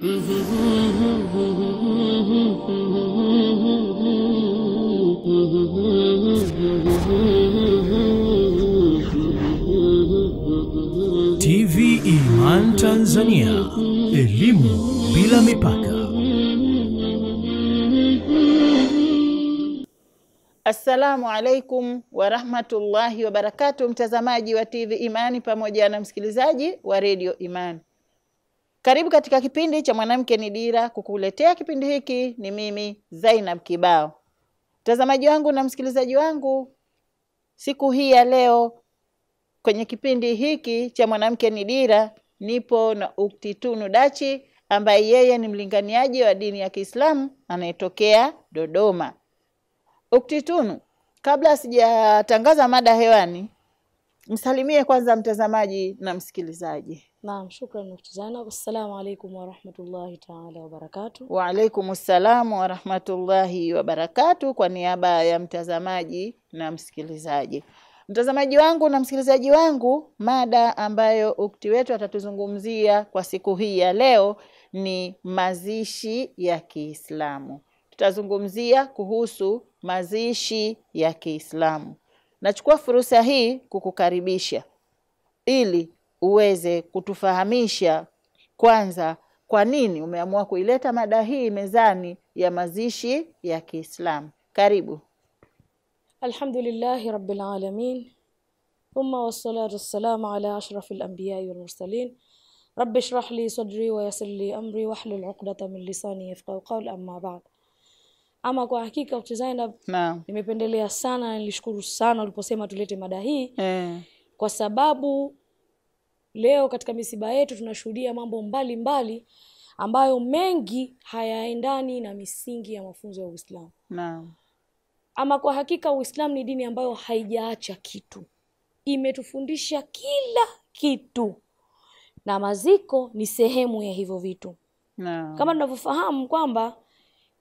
TV Iman Tanzania, elimu bila mipaka. Assalamu alaikum warahmatullahi wabarakatuh, mtazamaji wa TV Imani pamoja na msikilizaji wa redio Imani. Karibu katika kipindi cha Mwanamke ni Dira. Kukuletea kipindi hiki ni mimi Zainab Kibao. Mtazamaji wangu na msikilizaji wangu, siku hii ya leo kwenye kipindi hiki cha Mwanamke ni Dira nipo na Ukti Tunu Dachi ambaye yeye ni mlinganiaji wa dini ya Kiislamu anayetokea Dodoma. Ukti Tunu, kabla sijatangaza mada hewani, msalimie kwanza mtazamaji na msikilizaji. Naam, shukrani Mufti Zainab. Assalamu alaikum rahmatullahi taala wabarakatu. Waalaikum ssalamu warahmatullahi wabarakatu, kwa niaba ya mtazamaji na msikilizaji mtazamaji wangu na msikilizaji wangu, mada ambayo ukti wetu atatuzungumzia kwa siku hii ya leo ni mazishi ya Kiislamu. Tutazungumzia kuhusu mazishi ya Kiislamu. Nachukua fursa hii kukukaribisha ili uweze kutufahamisha kwanza kwa nini umeamua kuileta mada hii mezani ya mazishi ya Kiislamu. Karibu. Alhamdulillahi rabbil alamin thumma wassalatu wassalamu ala ashrafil anbiyai wal mursalin rabbi shrah li sadri wa yassir li amri wahlul uqdata min lisani yafqahu qawli amma ba'd. Ama kwa hakika Ukhti Zainab, nimependelea sana, nilishukuru sana uliposema tulete mada hii eh, kwa sababu Leo katika misiba yetu tunashuhudia mambo mbalimbali mbali, ambayo mengi hayaendani na misingi ya mafunzo ya Uislamu. Naam. Ama kwa hakika Uislamu ni dini ambayo haijaacha kitu, imetufundisha kila kitu na maziko ni sehemu ya hivyo vitu. na. Kama tunavyofahamu kwamba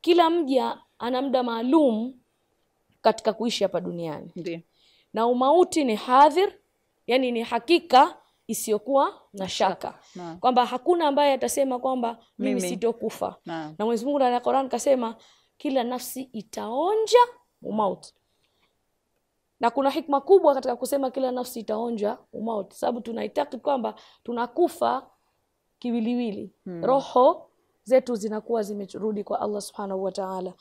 kila mja ana muda maalum katika kuishi hapa duniani. Ndiyo. Na umauti ni hadhir, yani ni hakika isiyokuwa na shaka kwamba hakuna ambaye atasema kwamba mimi, mimi sitokufa na, na Mwenyezi Mungu ndani ya Qur'an kasema kila nafsi itaonja umaut na kuna hikma kubwa katika kusema kila nafsi itaonja umaut sababu tunaitaki kwamba tunakufa kiwiliwili hmm. roho zetu zinakuwa zimerudi kwa Allah subhanahu wa ta'ala.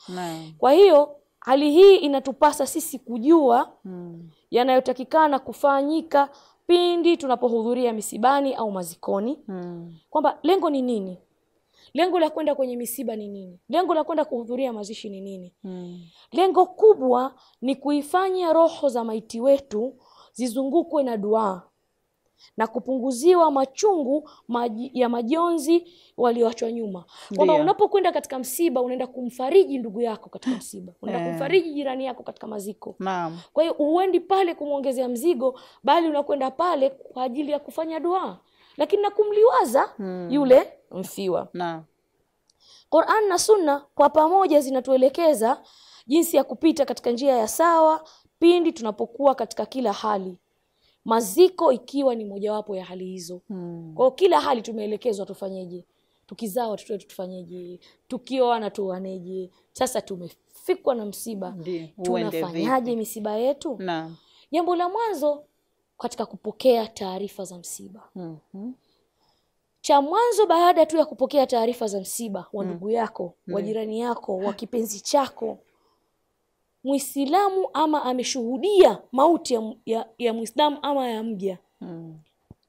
Kwa hiyo hali hii inatupasa sisi kujua hmm. yanayotakikana kufanyika pindi tunapohudhuria misibani au mazikoni hmm. kwamba lengo ni nini lengo la kwenda kwenye misiba ni nini? Lengo la kwenda kuhudhuria mazishi ni nini? hmm. Lengo kubwa ni kuifanya roho za maiti wetu zizungukwe na duaa, na kupunguziwa machungu maji, ya majonzi walioachwa nyuma, kwamba unapokwenda katika msiba unaenda kumfariji ndugu yako katika msiba, unaenda eh. kumfariji jirani yako katika maziko. Naam. Kwa hiyo uendi pale kumwongezea mzigo, bali unakwenda pale kwa ajili ya kufanya dua, lakini na kumliwaza hmm, yule mfiwa. Naam. Qur'an na Sunna kwa pamoja zinatuelekeza jinsi ya kupita katika njia ya sawa pindi tunapokuwa katika kila hali maziko ikiwa ni mojawapo ya hali hizo hmm. kwao kila hali tumeelekezwa tufanyeje, tukizaa watoto wetu tufanyeje, tukioana tuoaneje. Sasa tumefikwa na msiba, tunafanyaje misiba yetu na. Jambo la mwanzo katika kupokea taarifa za msiba -hmm. Cha mwanzo baada tu ya kupokea taarifa za msiba wa hmm. ndugu yako hmm. wa jirani yako wa kipenzi chako Muislamu ama ameshuhudia mauti ya, ya, ya Muislamu ama ya mja hmm.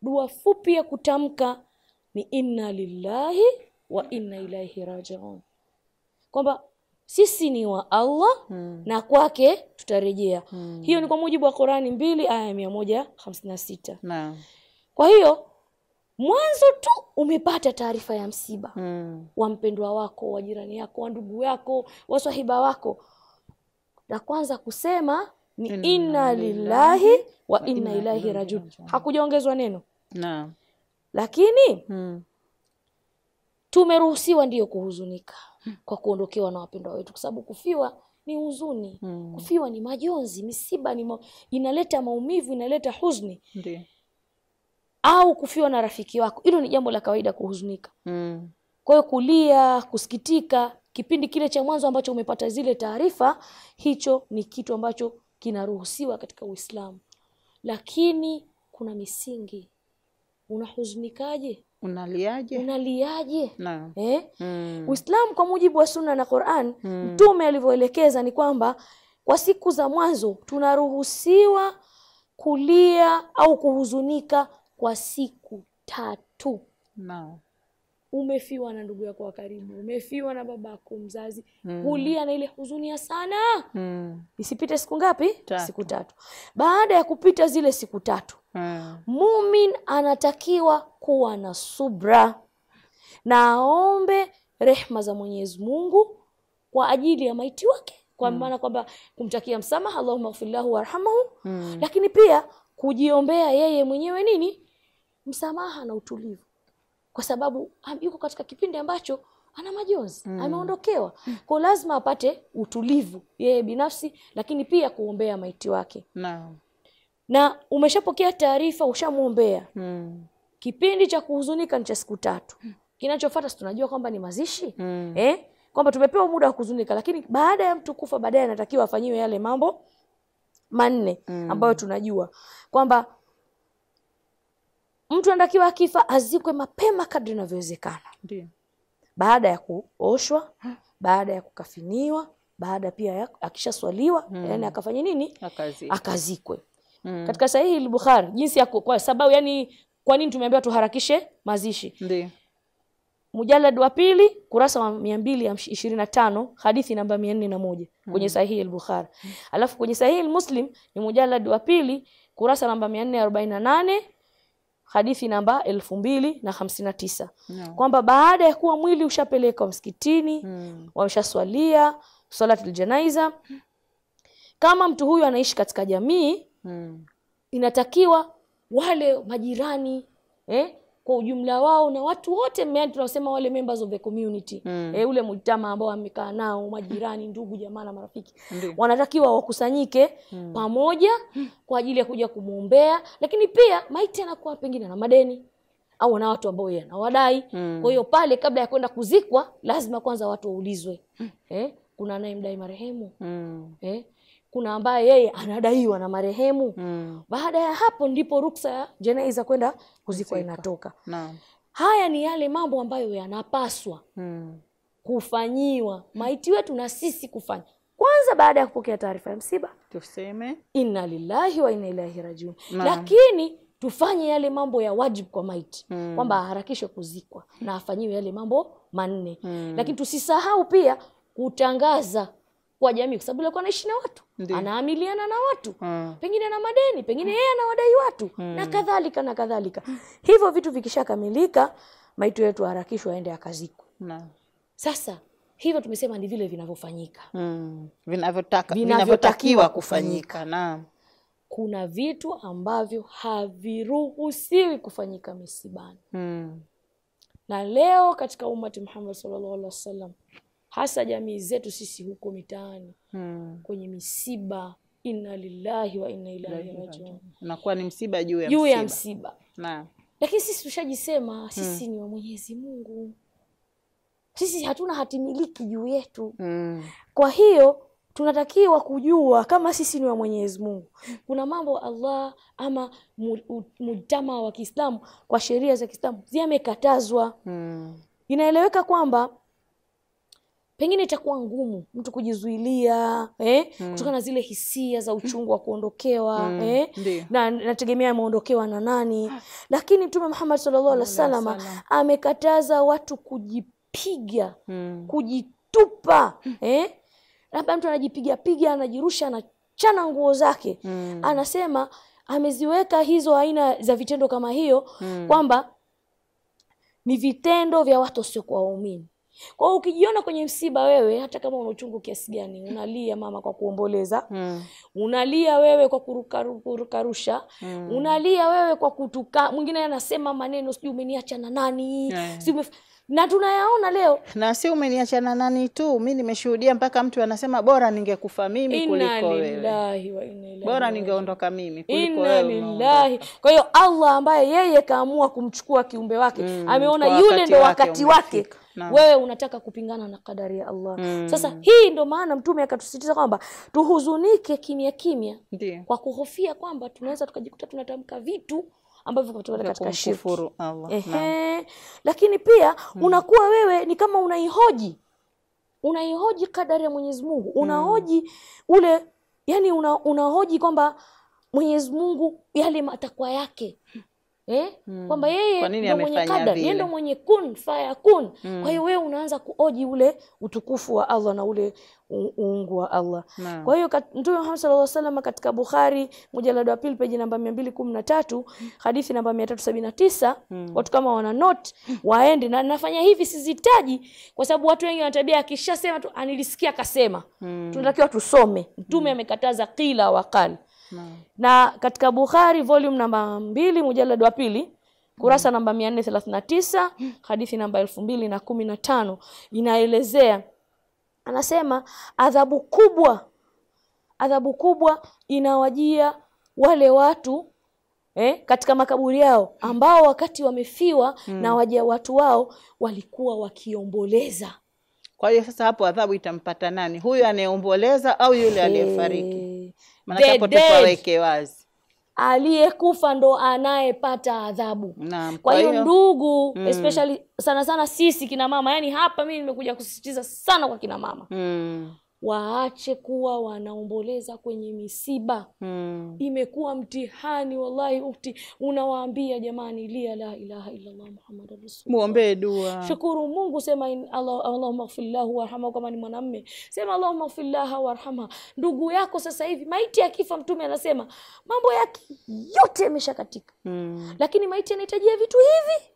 Dua fupi ya kutamka ni inna lillahi wa inna ilaihi rajiun, kwamba sisi ni wa Allah hmm. na kwake tutarejea hmm. Hiyo ni kwa mujibu wa Qurani mbili aya ya mia moja hamsini na sita kwa hiyo mwanzo tu umepata taarifa ya msiba hmm. wa mpendwa wako wa jirani yako wa ndugu yako wa swahiba wako la kwanza kusema ni inna lillahi wa inna ilaihi rajiun, hakujaongezwa neno na. Lakini hmm. tumeruhusiwa ndiyo kuhuzunika kwa kuondokewa na wapendwa wetu, kwa sababu kufiwa ni huzuni hmm. kufiwa ni majonzi, misiba ni ma... inaleta maumivu, inaleta huzuni au kufiwa na rafiki wako, hilo ni jambo la kawaida kuhuzunika. hmm. Kwa hiyo kulia, kusikitika kipindi kile cha mwanzo ambacho umepata zile taarifa hicho ni kitu ambacho kinaruhusiwa katika Uislamu lakini kuna misingi unahuzunikaje unaliaje unaliaje na. eh? mm. Uislamu kwa mujibu wa sunna na Qur'an hmm. mtume alivyoelekeza ni kwamba kwa siku za mwanzo tunaruhusiwa kulia au kuhuzunika kwa siku tatu umefiwa na ndugu yako wa karibu, umefiwa na babako mzazi mm. Kulia na ile huzuni ya sana mm. Isipite siku ngapi? Tatu. Siku tatu. Baada ya kupita zile siku tatu mm. Mumin anatakiwa kuwa na subra na aombe rehma za Mwenyezi Mungu kwa ajili ya maiti wake, kwa mm. maana mm. kwamba kumtakia msamaha Allahumma ghfirlahu warhamahu mm. Lakini pia kujiombea yeye mwenyewe nini, msamaha na utulivu kwa sababu ah, yuko katika kipindi ambacho ana majonzi mm. ameondokewa mm. kwa lazima apate utulivu yeye binafsi, lakini pia kuombea maiti wake no. na umeshapokea taarifa, ushamwombea mm. kipindi cha kuhuzunika ni cha siku tatu. Mm. Kinachofuata tunajua kwamba ni mazishi mm. eh? kwamba tumepewa muda wa kuhuzunika, lakini baada ya mtu kufa, baadaye anatakiwa afanyiwe yale mambo manne mm. ambayo tunajua kwamba mtu anatakiwa akifa azikwe mapema kadri inavyowezekana, baada ya kuoshwa, baada ya kukafiniwa, baada pia ya akishaswaliwa, mm. yani akafanya nini, akazikwe, akazikwe. Mm. Katika Sahihi al-Bukhari jinsi ya kwa sababu yani, kwa nini tumeambiwa tuharakishe mazishi? Ndio. Mujalad wa pili kurasa wa mia mbili ishirini na tano hadithi namba mia nne na moja kwenye mm. Sahihi al-Bukhari mm. alafu kwenye Sahihi al-Muslim ni mujalad wa pili kurasa namba mia nne arobaini na nane hadithi namba elfu mbili na hamsini na tisa no. kwamba baada ya kuwa mwili ushapelekwa msikitini mm. wameshaswalia salatul janaiza kama mtu huyu anaishi katika jamii mm. inatakiwa wale majirani eh, kwa ujumla wao na watu wote yani tunasema wale members of the community mm. e, ule mjitama ambao amekaa nao majirani ndugu jamaa na marafiki Ndiyo. wanatakiwa wakusanyike mm. pamoja kwa ajili ya kuja kumwombea lakini pia maiti anakuwa pengine na madeni au na watu ambao yeye anawadai mm. kwa hiyo pale kabla ya kwenda kuzikwa lazima kwanza watu waulizwe mm. eh, kuna anayemdai marehemu mm. eh, kuna ambaye yeye anadaiwa na marehemu mm. Baada ya hapo ndipo ruksa ya jeneza kwenda kuzikwa inatoka na. Haya ni yale mambo ambayo yanapaswa mm. kufanyiwa maiti wetu na sisi kufanya kwanza baada ya kupokea taarifa ya msiba tuseme inna lillahi wa inna ilaihi rajiun, lakini tufanye yale mambo ya wajibu kwa maiti mm. kwamba aharakishwe kuzikwa na afanyiwe yale mambo manne mm. lakini tusisahau pia kutangaza wa jamii, kwa sababu alikuwa anaishi na watu, anaamiliana na watu hmm. pengine na madeni, pengine yeye anawadai watu hmm. na kadhalika na kadhalika. Hivyo vitu vikishakamilika, maiti yetu harakishwe aende akazikwe. Sasa hivyo tumesema ni vile vinavyofanyika mm. vinavyotaka vinavyotakiwa kufanyika. Naam, kuna vitu ambavyo haviruhusiwi kufanyika misibani hmm. na leo katika umati Muhammad sallallahu alaihi wasallam hasa jamii zetu sisi huko mitaani hmm. kwenye misiba inna lillahi wa inna ilaihi rajiun. Unakuwa ni msiba juu ya juu ya msiba, msiba. Lakini sisi tushajisema hmm. sisi hmm. ni wa Mwenyezi Mungu, sisi hatuna hatimiliki juu yetu hmm. kwa hiyo tunatakiwa kujua kama sisi ni wa Mwenyezi Mungu. Kuna mambo Allah ama mujtama wa Kiislamu kwa sheria za Kiislamu zimekatazwa. Hmm. Inaeleweka kwamba pengine itakuwa ngumu mtu kujizuilia eh? mm. kutokana na zile hisia za uchungu wa kuondokewa mm. eh? na nategemea ameondokewa na nani, ah. lakini Mtume Muhammad sallallahu alaihi wasallam amekataza watu kujipiga mm. kujitupa eh? labda mtu anajipiga piga, anajirusha, anachana nguo zake mm. anasema ameziweka hizo aina za vitendo kama hiyo mm. kwamba ni vitendo vya watu wasiokuwa waumini. Kwa hiyo ukijiona kwenye msiba wewe, hata kama una uchungu kiasi gani, unalia mama kwa kuomboleza mm. unalia wewe kwa kurukarusha mm. unalia wewe kwa kutuka, mwingine anasema maneno sijui umeniacha na nani yeah. sijui na tunayaona leo, na si umeniacha na nani tu. Mi nimeshuhudia mpaka mtu anasema bora ningekufa mimi kuliko wewe, bora ningeondoka mimi kuliko wewe. Kwa hiyo Allah ambaye yeye kaamua kumchukua kiumbe wake mm, ameona yule ndo wakati wake, wake wewe unataka kupingana na kadari ya Allah mm. Sasa hii ndo maana Mtume akatusitiza kwamba tuhuzunike kimya kimya kwa kuhofia kwamba tunaweza tukajikuta tunatamka vitu ambavyo kutoka katika shirki Allah. Ehe. Lakini pia mm. unakuwa wewe ni kama unaihoji unaihoji kadari ya Mwenyezi Mungu hmm. unahoji mm. ule yani una, unahoji kwamba Mwenyezi Mungu yale matakwa yake Eh? Mm. Kwamba yeye ndio mwenye kada, yeye ndio mwenye kun faya kun. Mm. Kwa hiyo wewe unaanza kuoji ule utukufu wa Allah na ule uungu wa Allah. Na. Kwa hiyo Mtume Muhammad sallallahu alaihi wasallam katika Bukhari mjalada wa pili peji namba 213 hadithi namba 379 mm. watu kama wana note waende na nafanya hivi sizitaji kwa sababu watu wengi wana tabia akishasema tu anilisikia akasema. Mm. Tunatakiwa tusome. Mtume mm. amekataza qila wa qal na katika Bukhari volume namba mbili mujalad wa pili kurasa namba mia nne thelathini na tisa hadithi namba elfu mbili na kumi na tano inaelezea anasema adhabu kubwa adhabu kubwa inawajia wale watu eh, katika makaburi yao ambao wakati wamefiwa mm. na hmm. waja watu wao walikuwa wakiomboleza kwa hiyo sasa hapo adhabu itampata nani huyu anayeomboleza au yule aliyefariki eh, maana hapo tuwaweke wazi aliyekufa ndo anayepata adhabu. kwa hiyo ndugu mm. especially sana sana sisi kina mama, yani hapa mimi nimekuja kusisitiza sana kwa kina mama mm waache kuwa wanaomboleza kwenye misiba hmm. Imekuwa mtihani wallahi, ukti unawaambia jamani, lia la ilaha illallah muhammad rasulullah, muombe dua, shukuru Mungu, sema allahumma ighfirlahu warhamhu. Kama ni mwanamme sema allahumma ighfirlahu warhamha. Ndugu yako sasa hivi maiti akifa, Mtume anasema mambo yake yote yameshakatika hmm. Lakini maiti anahitajia vitu hivi,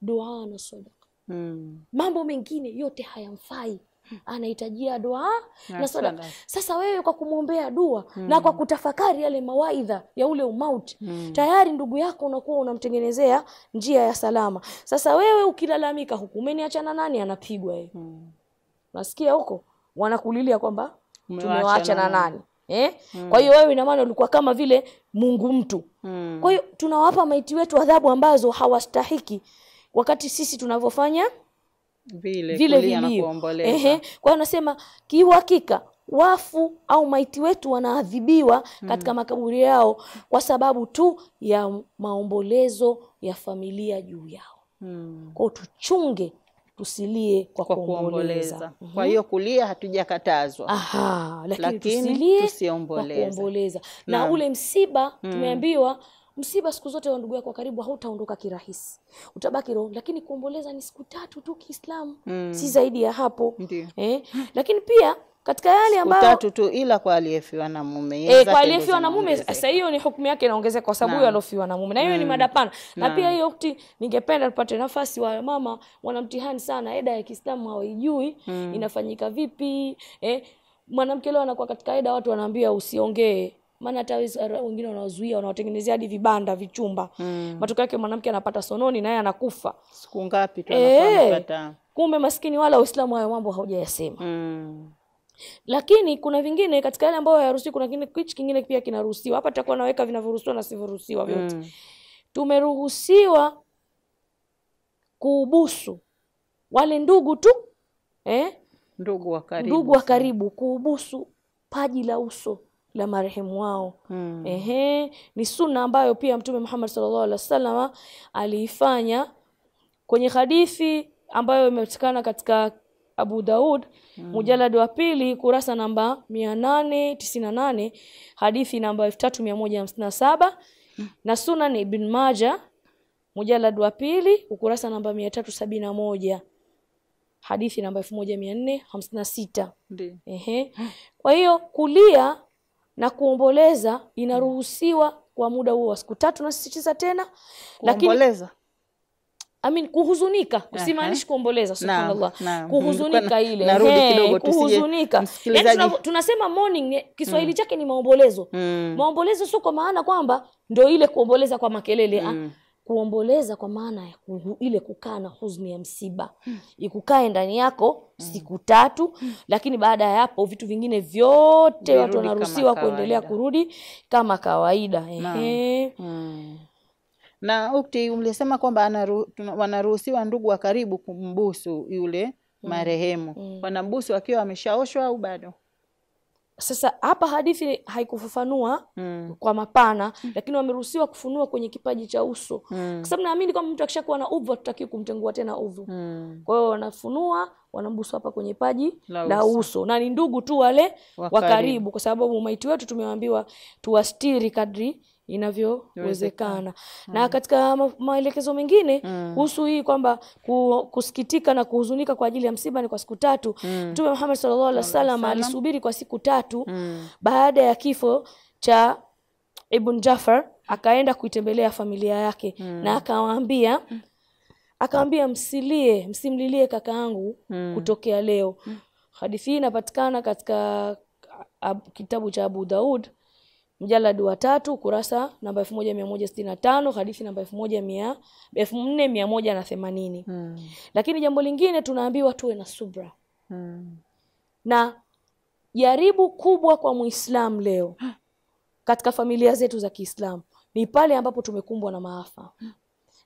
dua na sadaka hmm. Mambo mengine yote hayamfai anahitajia dua na sadaka. Sasa wewe kwa kumwombea dua mm. na kwa kutafakari yale mawaidha ya ule umauti mm. tayari ndugu yako unakuwa unamtengenezea njia ya salama. Sasa wewe ukilalamika, huku umeniachana nani, anapigwa yeye mm. nasikia huko wanakulilia kwamba tumewaacha na nani Eh? Mm. Kwa hiyo wewe ina maana ulikuwa kama vile Mungu mtu. Mm. Kwa hiyo tunawapa maiti wetu adhabu ambazo hawastahiki wakati sisi tunavyofanya vile vile vilio. Ehe, kwa nasema kiuhakika wafu au maiti wetu wanaadhibiwa hmm. katika makaburi yao kwa sababu tu ya maombolezo ya familia juu yao. hmm. kwao tuchunge tusilie kwa, kwa kuomboleza. Mm -hmm. Kwa hiyo kulia hatujakatazwa. lakini, lakini tusilie Na, ule msiba hmm. tumeambiwa Msiba siku zote wa ndugu yako karibu hautaondoka kirahisi, utabaki roho, lakini kuomboleza ni siku tatu tu Kiislamu mm. si zaidi ya hapo eh. Lakini pia katika yale ambayo tatu tu, ila kwa aliyefiwa na mume e, kwa aliyefiwa na mume sasa, hiyo ni hukumu yake inaongezeka, kwa sababu huyo aliofiwa na mume na hiyo mm. ni madapana na, na pia hiyo ukti, ningependa tupate nafasi wa mama, wana mtihani sana, eda ya Kiislamu hawaijui mm. inafanyika vipi eh, mwanamke leo anakuwa katika eda, watu wanaambia usiongee maana hata wengine wanaozuia wanaotengenezea hadi vibanda vichumba. mm. Matokeo yake mwanamke anapata sononi naye anakufa siku ngapi tu e, kumbe maskini wala Uislamu hayo mambo haujayasema. mm. Lakini kuna vingine katika yale ambayo hayaruhusiwi, kuna kingine kichi kingine pia kinaruhusiwa. Hapa takuwa naweka vinavyoruhusiwa na sivyoruhusiwa vyote. mm. Tumeruhusiwa kuubusu wale ndugu tu eh? ndugu wa karibu, ndugu wa karibu kuubusu paji la uso la marehemu wao mm. Ehe, ni sunna ambayo pia Mtume Muhammad sallallahu alaihi wasallam aliifanya kwenye hadithi ambayo imepatikana katika Abu Daud mm. mujaladi wa pili kurasa namba 898 hadithi namba 3157 mm. na ni Ibn Majah mujaladi wa pili ukurasa namba 371 hadithi namba 1456. Ehe, kwa hiyo kulia na kuomboleza inaruhusiwa kwa muda huo wa siku tatu, nasisitiza tena, lakini mean, kuhuzunika usimaanishi kuomboleza, subhanallah. Kuhuzunika ile narudi kidogo, kuhuzunika yani, tunasema morning, Kiswahili mm. chake ni maombolezo mm. maombolezo sio kwa maana kwamba ndo ile kuomboleza kwa makelele ah, mm kuomboleza kwa maana ya ile kukaa na huzuni ya msiba mm. ikukae ndani yako mm. siku tatu mm. lakini baada ya hapo vitu vingine vyote watu wanaruhusiwa kuendelea kurudi kama kawaida ehe mm. na ukti mlisema kwamba wanaruhusiwa ndugu wa karibu kumbusu yule hmm. marehemu mm. wanambusu akiwa ameshaoshwa au bado sasa hapa hadithi haikufafanua mm. kwa mapana mm. lakini wameruhusiwa kufunua kwenye kipaji cha uso mm. kwa sababu naamini kwamba mtu akishakuwa na udhu hatutaki kumtengua tena udhu mm. kwa hiyo wanafunua wanambusu hapa kwenye paji la uso, uso. na ni ndugu tu wale wa karibu, kwa sababu maiti wetu tumewaambiwa tuwastiri kadri inavyowezekana na hmm. katika maelekezo mengine hmm. kuhusu mm. hii kwamba kusikitika na kuhuzunika kwa ajili ya msiba ni kwa siku tatu. Hmm. Mtume mm. Muhammad sallallahu alaihi wasallam alisubiri kwa siku tatu mm. baada ya kifo cha Ibn Jafar akaenda kuitembelea familia yake mm. na akawaambia akawambia msilie msimlilie kaka mm. kutokea leo. Hadithi hii inapatikana katika kitabu cha Abu Daud mjaladi wa tatu kurasa namba 1165 hadithi namba 1480 hmm. Lakini jambo lingine tunaambiwa tuwe na subra hmm. na jaribu kubwa kwa Muislam leo katika familia zetu za Kiislamu ni pale ambapo tumekumbwa na maafa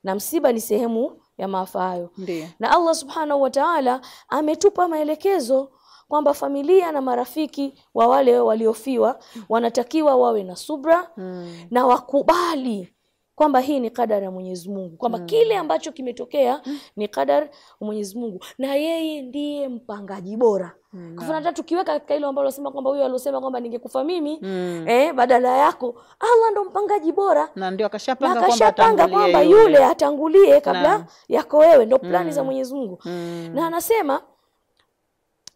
na msiba ni sehemu ya maafa hayo, na Allah subhanahu wa ta'ala ametupa maelekezo kwamba familia na marafiki wa wale waliofiwa hmm. wanatakiwa wawe na subra mm. na wakubali kwamba hii ni kadari ya Mwenyezi Mungu, kwamba mm. kile ambacho kimetokea hmm. ni kadari ya Mwenyezi Mungu na yeye ndiye mpangaji bora mm. kwa hata tukiweka katika hilo ambalo unasema kwamba huyo aliosema kwamba ningekufa mimi mm. eh, badala yako, Allah ndo mpangaji bora na ndio akashapanga kwamba kwamba yule atangulie kabla na. yako wewe, ndo plani mm. za hmm. Mwenyezi Mungu mm. na anasema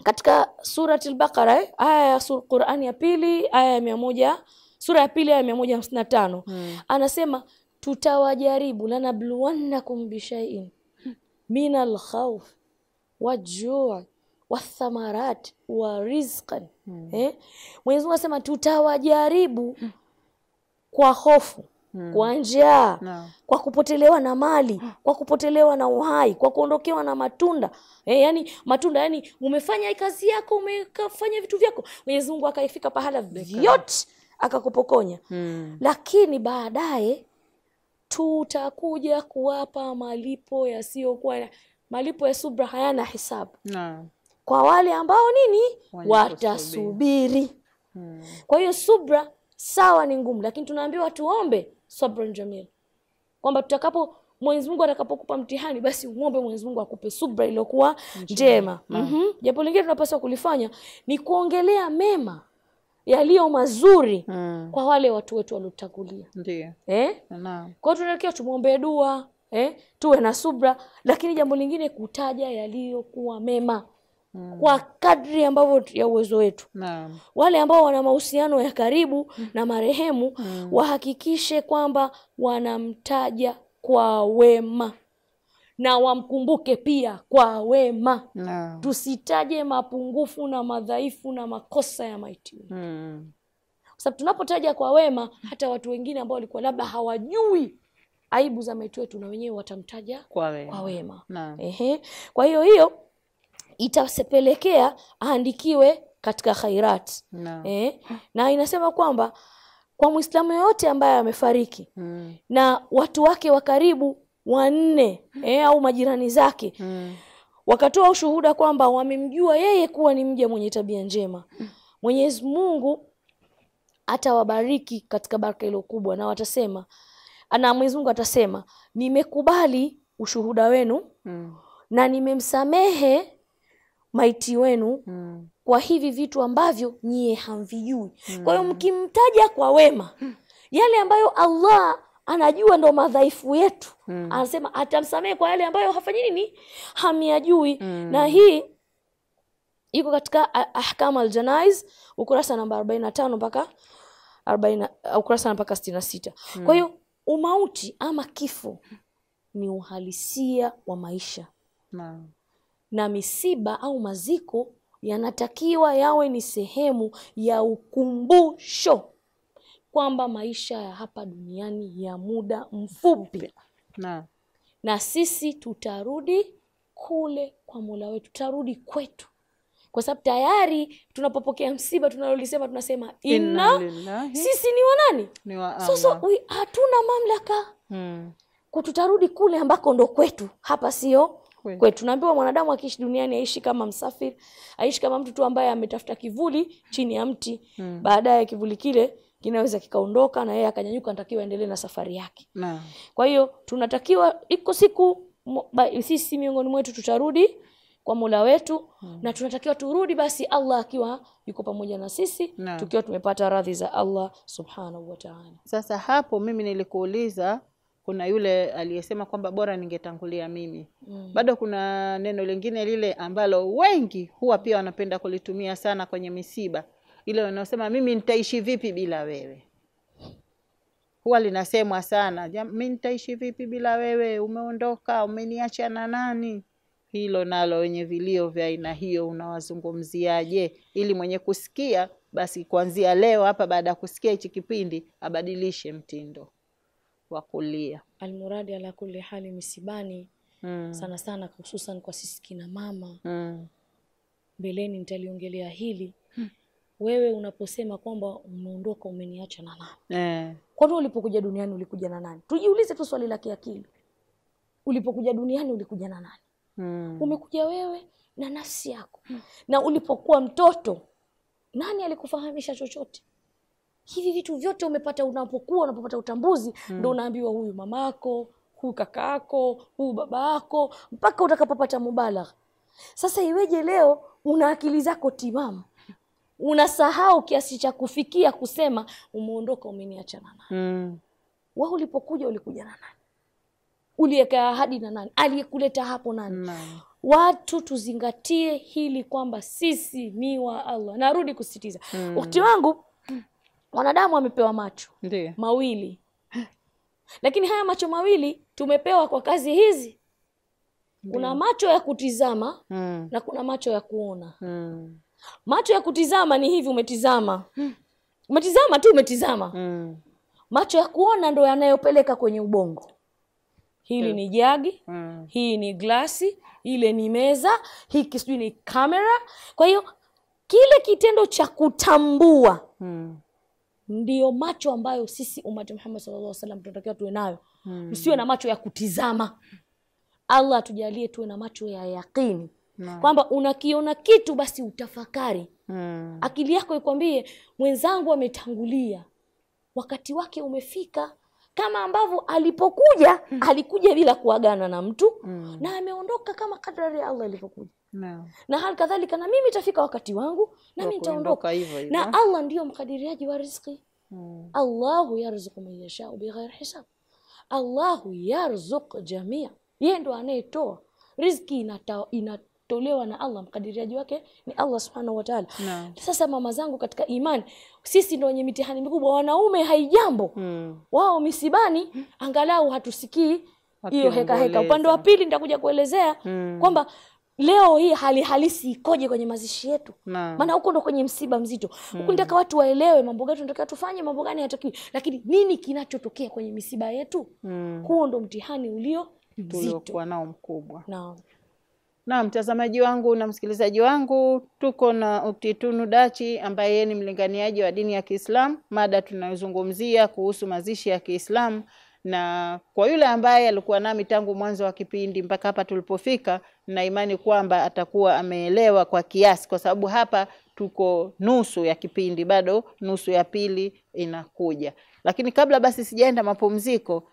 katika surati al-Baqara eh, aya ya Qur'an ya pili aya ya 100 sura ya pili aya ya mia moja hamsini na tano hmm. anasema tutawajaribu lanabluwannakum bishaiin min alkhauf wajua wathamarat wa rizqan hmm. eh? Mwenyezi Mungu anasema tutawajaribu kwa hofu mm. kwa njaa no. kwa kupotelewa na mali mm. kwa kupotelewa na uhai kwa kuondokewa na matunda e, yani matunda yani umefanya kazi yako umefanya vitu vyako mwenyezi mungu akaifika pahala vyote akakupokonya mm. lakini baadaye tutakuja kuwapa malipo yasiyokuwa malipo ya subra hayana hisabu no. kwa wale ambao nini watasubiri hmm. kwa hiyo subra sawa ni ngumu lakini tunaambiwa tuombe sabran jamil, kwamba tutakapo Mwenyezi Mungu atakapokupa mtihani basi muombe Mwenyezi Mungu akupe subra iliyokuwa njema. Mm -hmm. Jambo lingine tunapaswa kulifanya ni kuongelea mema yaliyo mazuri mm. kwa wale watu wetu waliotangulia. Ndio. Eh? Naam. Kwa tumwombee dua, eh? Tuwe na subra, lakini jambo lingine kutaja yaliyokuwa mema mm. kwa kadri ambavyo ya uwezo wetu mm. wale ambao wana mahusiano ya karibu mm. na marehemu mm. wahakikishe kwamba wanamtaja kwa wema na wamkumbuke pia kwa wema no. Tusitaje mapungufu na madhaifu na makosa ya maiti wetu mm. kwa sababu tunapotaja kwa wema, hata watu wengine ambao walikuwa labda hawajui aibu za maiti wetu, na wenyewe watamtaja kwa wema, kwa wema. Ehe, kwa hiyo hiyo itapelekea aandikiwe katika khairat no. eh? na inasema kwamba kwa mwislamu yoyote ambaye amefariki mm. na watu wake wa karibu wanne eh, au majirani zake mm. wakatoa ushuhuda kwamba wamemjua yeye kuwa ni mja mwenye tabia njema mwenyezimungu mwenyezi mungu atawabariki katika baraka hilo kubwa na watasema na mwenyezi mungu atasema nimekubali ushuhuda wenu mm. na nimemsamehe maiti wenu mm. kwa hivi vitu ambavyo nyie hamvijui mm. kwa hiyo mkimtaja kwa wema hmm. yale ambayo allah anajua ndo madhaifu yetu mm. anasema atamsamehe kwa yale ambayo hafanyi nini hamyajui mm. na hii iko katika ahkam aljanais ukurasa namba tano mpaka ukurasa mpaka sita mm. kwa hiyo umauti ama kifo ni uhalisia wa maisha na misiba au maziko yanatakiwa yawe ni sehemu ya ukumbusho kwamba maisha ya hapa duniani ya muda mfupi na, na sisi tutarudi kule kwa Mola wetu, tutarudi kwetu kwa sababu tayari tunapopokea msiba tunalolisema tunasema inna, sisi ni wanani? soso wa hatuna mamlaka hmm. Tutarudi kule ambako ndo kwetu, hapa sio kwetu. Tunaambiwa mwanadamu akiishi duniani aishi kama msafiri, aishi kama mtu tu ambaye ametafuta kivuli chini ya mti hmm. Baadaye kivuli kile kinaweza kikaondoka na yeye akanyanyuka, anatakiwa endelee na safari yake. Kwa hiyo tunatakiwa, iko siku sisi miongoni mwetu tutarudi kwa Mola wetu hmm. na tunatakiwa turudi basi, Allah akiwa yuko pamoja na sisi na, tukiwa tumepata radhi za Allah subhanahu wa ta'ala. Sasa hapo mimi nilikuuliza kuna yule aliyesema kwamba bora ningetangulia mimi mm. Bado kuna neno lingine lile ambalo wengi huwa pia wanapenda kulitumia sana kwenye misiba ile wanaosema mimi nitaishi vipi bila wewe huwa linasemwa sana, mi nitaishi vipi bila wewe, umeondoka, umeniacha na nani? Hilo nalo wenye vilio vya aina hiyo unawazungumziaje, ili mwenye kusikia basi kuanzia leo hapa, baada ya kusikia hichi kipindi, abadilishe mtindo wa kulia. Almuradi ala kuli hali misibani mm. sana sana hususan kwa sisi kina mama mm. mbeleni nitaliongelea hili mm. Wewe unaposema kwamba umeondoka umeniacha na nani eh? Kwani ulipokuja duniani ulikuja na nani? Tujiulize tu swali la kiakili, ulipokuja duniani ulikuja na nani? mm. Umekuja wewe na nafsi yako mm. na ulipokuwa mtoto nani alikufahamisha chochote? hivi vitu vyote umepata unapokuwa unapopata utambuzi mm. Ndo unaambiwa huyu mamako, huyu kakaako huyu babako mpaka utakapopata mubalagha. Sasa iweje leo una akili zako timamu unasahau kiasi cha kufikia kusema umeondoka, umeniacha na nani? mm. wa ulipokuja ulikuja na nani? Uliweka ahadi na nani? Aliyekuleta hapo nani? mm. Watu tuzingatie hili kwamba sisi ni wa Allah. Narudi kusisitiza mm. wakti wangu mwanadamu amepewa macho Ndiyo. mawili lakini haya macho mawili tumepewa kwa kazi hizi kuna macho ya kutizama hmm. na kuna macho ya kuona hmm. macho ya kutizama ni hivi umetizama hmm. umetizama tu umetizama hmm. macho ya kuona ndo yanayopeleka kwenye ubongo hili hmm. ni jagi hmm. hii ni glasi ile ni meza hiki sijui ni kamera kwa hiyo kile kitendo cha kutambua hmm ndiyo macho ambayo sisi umati Muhammad sallallahu salam tunatakiwa tuwe nayo hmm. Usiwe na macho ya kutizama. Allah atujalie tuwe na macho ya yaqini No. Kwamba unakiona kitu basi utafakari mm. Akili yako ikwambie mwenzangu ametangulia, wakati wake umefika kama ambavyo alipokuja alikuja bila kuagana na mtu mm. na ameondoka kama kadari ya Allah ilivyokuja na hali kadhalika na mimi itafika wakati wangu nami nitaondoka, na Allah ndiyo mkadiriaji wa riziki. Hmm. Allahu yarzuku man yashau bighairi hisab, Allahu yarzuku jamia, yeye ndo anayetoa riziki. inatolewa na Allah, mkadiriaji wake ni Allah subhanahu wa taala. No. Sasa mama zangu katika imani, sisi ndo wenye mitihani mikubwa. Wanaume haijambo, hmm. wao misibani, angalau hatusikii hiyo heka heka. Upande wa pili nitakuja kuelezea hmm. kwamba leo hii hali halisi ikoje kwenye mazishi yetu, maana huko ndo kwenye msiba mzito huku. Mm. Nitaka watu waelewe mambo gani tunatakiwa tufanye, mambo gani hayatakiwi, lakini nini kinachotokea kwenye misiba yetu. Mm. Huo ndo mtihani ulio tuliokuwa nao mkubwa. Naam. Na mtazamaji wangu na msikilizaji wangu, tuko na uktitunu Dachi ambaye ni mlinganiaji wa dini ya Kiislamu. Mada tunayozungumzia kuhusu mazishi ya Kiislamu na kwa yule ambaye alikuwa nami tangu mwanzo wa kipindi mpaka hapa tulipofika, na imani kwamba atakuwa ameelewa kwa kiasi, kwa sababu hapa tuko nusu ya kipindi, bado nusu ya pili inakuja. Lakini kabla basi sijaenda mapumziko,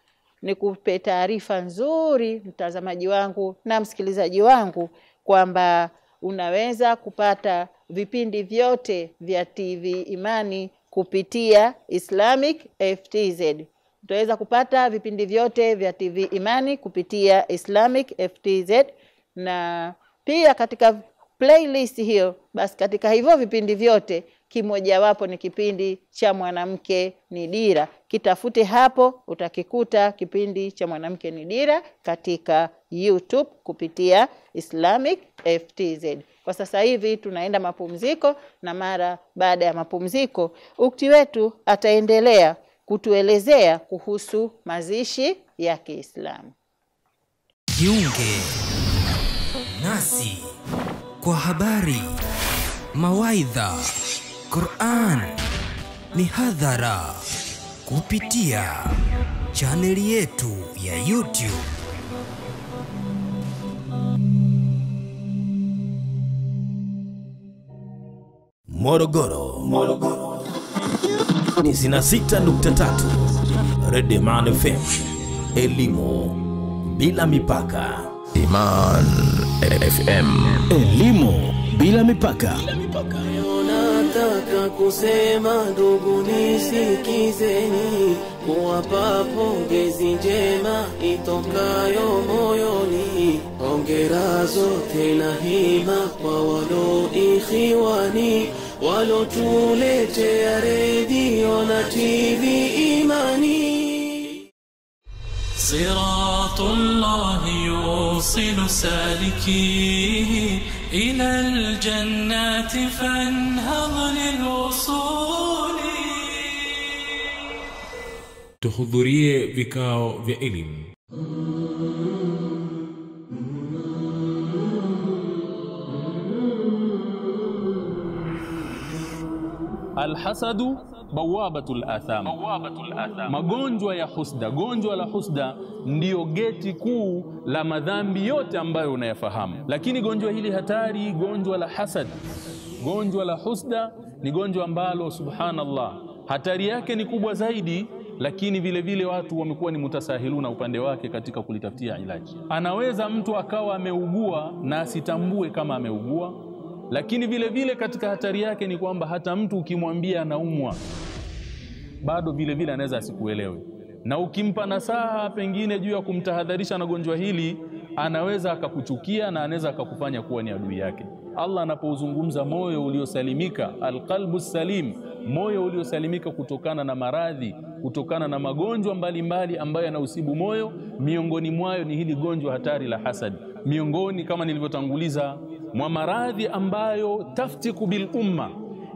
nikupe taarifa nzuri mtazamaji wangu na msikilizaji wangu kwamba unaweza kupata vipindi vyote vya TV Imani kupitia Islamic FTZ utaweza kupata vipindi vyote vya TV Imani kupitia Islamic FTZ na pia katika playlist hiyo, basi katika hivyo vipindi vyote kimojawapo ni kipindi cha mwanamke ni dira. Kitafute hapo, utakikuta kipindi cha mwanamke ni dira katika YouTube kupitia Islamic FTZ. Kwa sasa hivi tunaenda mapumziko, na mara baada ya mapumziko ukti wetu ataendelea kutuelezea kuhusu mazishi ya Kiislamu. Jiunge nasi kwa habari, mawaidha, Quran, mihadhara kupitia chaneli yetu ya YouTube. Morogoro. Morogoro. 96.3 Redeman FM, elimu bila mipaka. Iman FM, elimu bila mipaka. Nataka kusema ndugu, nisikizeni, kuwapa pongezi njema itokayo moyoni. Hongera zote na hima kwa waloikhiwani waliotuletea redio na TV Imani. صراط الله يوصل سالكيه إلى الجنات فانهض للوصول تخضريه بكاو vya Alhasadu bawabatu atham, magonjwa ya husda. Gonjwa la husda ndiyo geti kuu la madhambi yote ambayo unayafahamu, lakini gonjwa hili hatari, gonjwa la hasad, gonjwa la husda ni gonjwa ambalo subhanallah, hatari yake ni kubwa zaidi lakini vile vile watu wamekuwa ni mutasahiluna upande wake katika kulitafutia ilaji. Anaweza mtu akawa ameugua na asitambue kama ameugua lakini vile vile katika hatari yake ni kwamba hata mtu ukimwambia anaumwa bado vile vile anaweza asikuelewe, na ukimpa nasaha pengine juu ya kumtahadharisha na gonjwa hili anaweza akakuchukia na anaweza akakufanya kuwa ni adui yake. Allah anapouzungumza moyo uliosalimika, alqalbu salim, moyo uliosalimika kutokana na maradhi, kutokana na magonjwa mbalimbali ambayo yanahusibu moyo, miongoni mwayo ni hili gonjwa hatari la hasadi, miongoni kama nilivyotanguliza mwa maradhi ambayo taftiku bil umma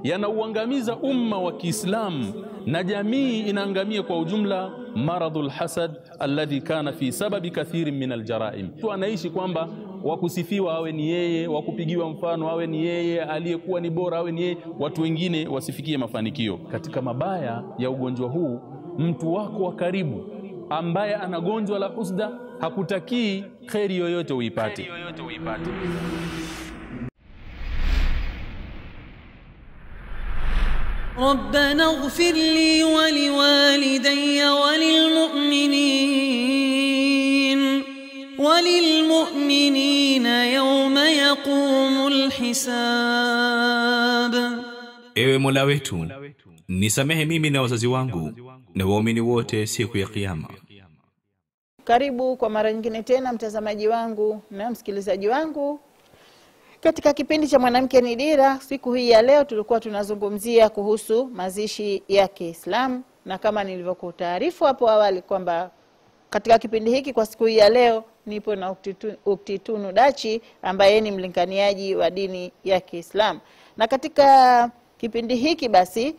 yanauangamiza umma wa Kiislamu na jamii inaangamia kwa ujumla, maradhu lhasad alladhi kana fi sababi kathirin min aljaraim. Tu anaishi kwamba wakusifiwa awe ni yeye, wakupigiwa mfano awe ni yeye, aliyekuwa ni bora awe ni yeye, watu wengine wasifikie mafanikio. Katika mabaya ya ugonjwa huu, mtu wako wa karibu ambaye anagonjwa la husda hakutakii kheri yoyote uipate. ربنا اغفر لي ولوالدي وللمؤمنين وللمؤمنين يوم يقوم الحساب Ewe Mola wetu nisamehe mimi na wazazi wangu na waumini wote siku ya kiyama. Karibu kwa mara nyingine tena mtazamaji wangu na msikilizaji wangu katika kipindi cha Mwanamke ni Dira siku hii ya leo, tulikuwa tunazungumzia kuhusu mazishi ya Kiislamu, na kama nilivyokutaarifu hapo awali kwamba katika kipindi hiki kwa siku hii ya leo nipo na Uktitunu Dachi ambaye ni mlinganiaji wa dini ya Kiislamu, na katika kipindi hiki basi,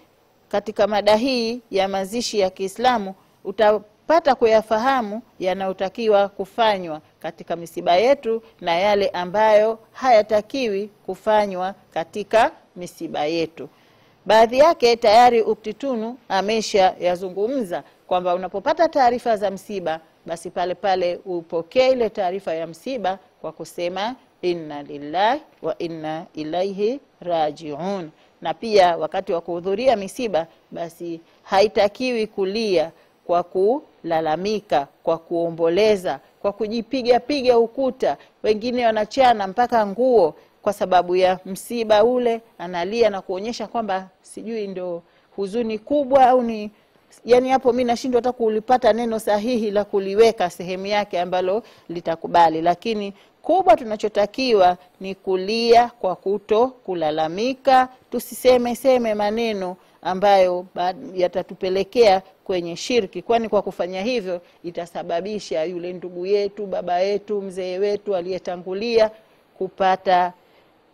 katika mada hii ya mazishi ya Kiislamu utapata kuyafahamu yanayotakiwa kufanywa katika misiba yetu na yale ambayo hayatakiwi kufanywa katika misiba yetu. Baadhi yake tayari Uktitunu amesha yazungumza kwamba unapopata taarifa za msiba, basi pale pale upokee ile taarifa ya msiba kwa kusema inna lillahi wa inna ilaihi rajiun. Na pia wakati wa kuhudhuria misiba, basi haitakiwi kulia kwa kulalamika, kwa kuomboleza, kwa kujipiga piga ukuta, wengine wanachana mpaka nguo kwa sababu ya msiba ule, analia na kuonyesha kwamba sijui ndo huzuni kubwa au ni yani, hapo mi nashindwa hata kulipata neno sahihi la kuliweka sehemu yake ambalo litakubali, lakini kubwa tunachotakiwa ni kulia kwa kuto kulalamika, tusiseme seme maneno ambayo yatatupelekea kwenye shirki, kwani kwa kufanya hivyo itasababisha yule ndugu yetu, baba yetu, mzee wetu aliyetangulia kupata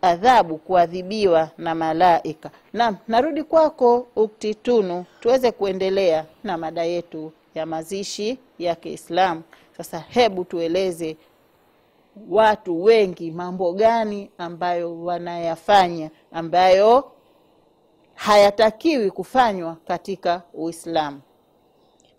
adhabu, kuadhibiwa na malaika. Naam, narudi kwako Ukti Tunu, tuweze kuendelea na mada yetu ya mazishi ya Kiislamu. Sasa hebu tueleze watu wengi mambo gani ambayo wanayafanya ambayo hayatakiwi kufanywa katika Uislamu.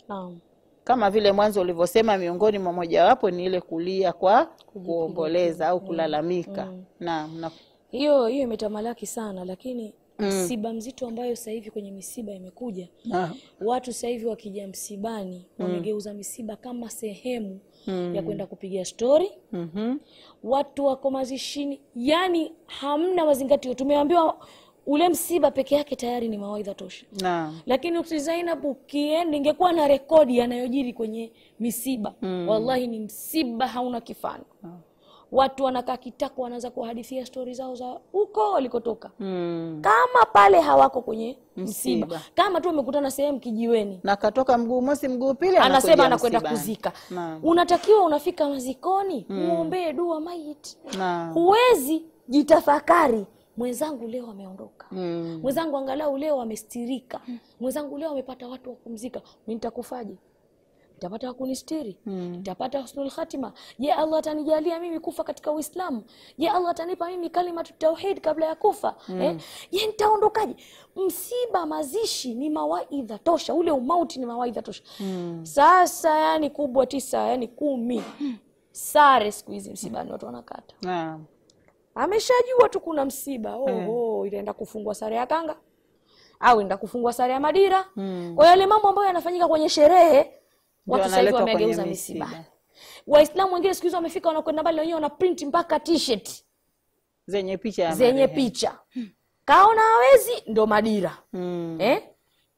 Naam. Kama vile mwanzo ulivyosema, miongoni mwa mojawapo ni ile kulia kwa kuomboleza au mm. kulalamika. Mm. Naam, na hiyo hiyo imetamalaki sana, lakini msiba mm. mzito ambayo sasa hivi kwenye misiba imekuja ah. Watu sasa hivi wakija msibani mm. wamegeuza misiba kama sehemu mm. ya kwenda kupiga stori mm -hmm. Watu wako mazishini, yani hamna mazingatio. Tumeambiwa ule msiba peke yake tayari ni mawaidha tosha na. Lakini Ukti Zainab ukienda ingekuwa na rekodi yanayojiri kwenye misiba mm. Wallahi ni msiba hauna kifano na. Watu wanakaa kitako, wanaanza kuwahadithia stori zao za huko walikotoka mm. kama pale hawako kwenye msiba, msiba. Kama tu amekutana sehemu kijiweni na katoka mguu mosi mguu pili, anasema anakwenda kuzika na. Unatakiwa unafika mazikoni mm. muombee dua mayiti, huwezi jitafakari mwenzangu leo ameondoka, mm. mwenzangu angalau leo amestirika, mm. mwenzangu leo amepata watu wa kumzika, mimi nitakufaje? Nitapata wakunistiri? mm. husnul khatima? Je, Allah atanijalia mimi kufa katika Uislamu? Je, Allah atanipa mimi kalimatu tauhid kabla ya kufa? mm. Eh, je, nitaondokaje? Msiba, mazishi ni mawaidha tosha, ule umauti ni mawaidha tosha. mm. Sasa yani kubwa tisa, yani kumi, mm. sare siku hizi msibani watu wanakata. yeah ameshajua tu kuna msiba oh, yeah. oh, itaenda kufungwa sare ya kanga au enda kufungwa sare ya Madira mm. kwa yale mambo ambayo yanafanyika kwenye sherehe, watu sasa hivi wamegeuza misiba. Waislamu wengine siku hizo wamefika, wanakwenda mbali, wenyewe wana print mpaka t-shirt zenye picha zenye picha. Kaona hawezi ndo Madira hmm. eh?